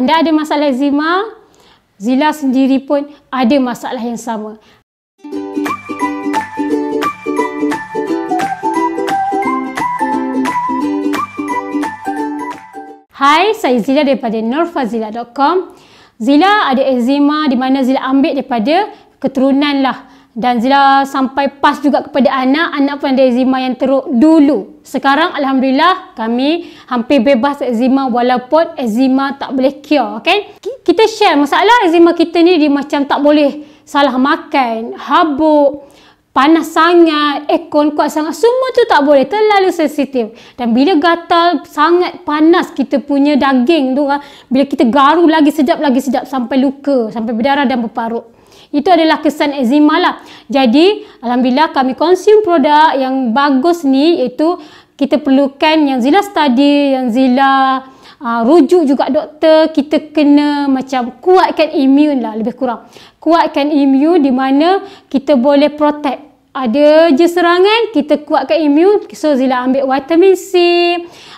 Anda ada masalah zima, Zila sendiri pun ada masalah yang sama. Hai, saya Zila daripada norfazila.com. Zila ada eczema di mana Zila ambil daripada keturunan lah dan Zila sampai pas juga kepada anak anak pun ada eczema yang teruk dulu sekarang alhamdulillah kami hampir bebas eczema walaupun eczema tak boleh cure Okay? kita share masalah eczema kita ni dia macam tak boleh salah makan habuk panas sangat, ekon kuat sangat, semua tu tak boleh, terlalu sensitif. Dan bila gatal sangat panas kita punya daging tu, ha, bila kita garu lagi sedap lagi sedap sampai luka, sampai berdarah dan berparut. Itu adalah kesan eczema lah. Jadi, Alhamdulillah kami konsum produk yang bagus ni iaitu kita perlukan yang zila study, yang zila uh, rujuk juga doktor, kita kena macam kuatkan imun lah lebih kurang. Kuatkan imun di mana kita boleh protect ada je serangan kita kuatkan imun so Zila ambil vitamin C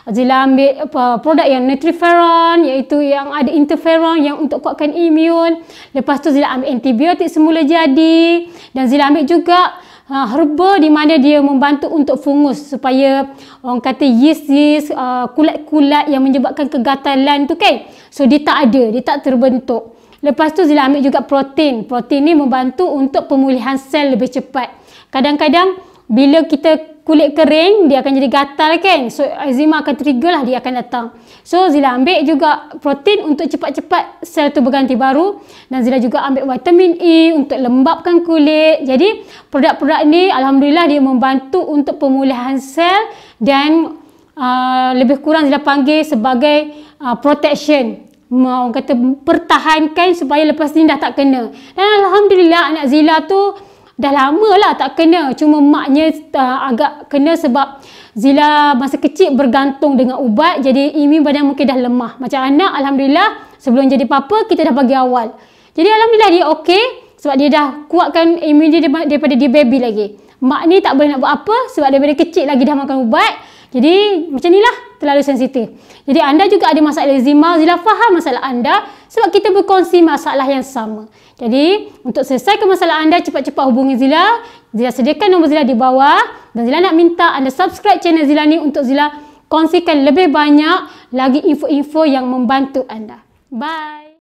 Zila ambil apa, produk yang nutriferon iaitu yang ada interferon yang untuk kuatkan imun lepas tu Zila ambil antibiotik semula jadi dan Zila ambil juga uh, herba di mana dia membantu untuk fungus supaya orang kata yeast-yeast uh, kulat-kulat yang menyebabkan kegatalan tu kan so dia tak ada dia tak terbentuk Lepas tu Zila ambil juga protein. Protein ni membantu untuk pemulihan sel lebih cepat. Kadang-kadang bila kita kulit kering, dia akan jadi gatal kan. So, eczema akan trigger lah dia akan datang. So, Zila ambil juga protein untuk cepat-cepat sel tu berganti baru. Dan Zila juga ambil vitamin E untuk lembapkan kulit. Jadi, produk-produk ni Alhamdulillah dia membantu untuk pemulihan sel dan uh, lebih kurang Zila panggil sebagai uh, protection mau kata pertahankan supaya lepas ni dah tak kena. Dan alhamdulillah anak Zila tu dah lama lah tak kena. Cuma maknya uh, agak kena sebab Zila masa kecil bergantung dengan ubat. Jadi imun badan mungkin dah lemah. Macam anak alhamdulillah sebelum jadi papa kita dah bagi awal. Jadi alhamdulillah dia okey sebab dia dah kuatkan imun dia daripada dia baby lagi. Mak ni tak boleh nak buat apa sebab daripada kecil lagi dah makan ubat. Jadi macam inilah terlalu sensitif. Jadi anda juga ada masalah eczema, zila faham masalah anda sebab kita berkongsi masalah yang sama. Jadi untuk selesaikan masalah anda cepat-cepat hubungi Zila. Zila sediakan nombor Zila di bawah dan Zila nak minta anda subscribe channel Zila ni untuk Zila kongsikan lebih banyak lagi info-info yang membantu anda. Bye.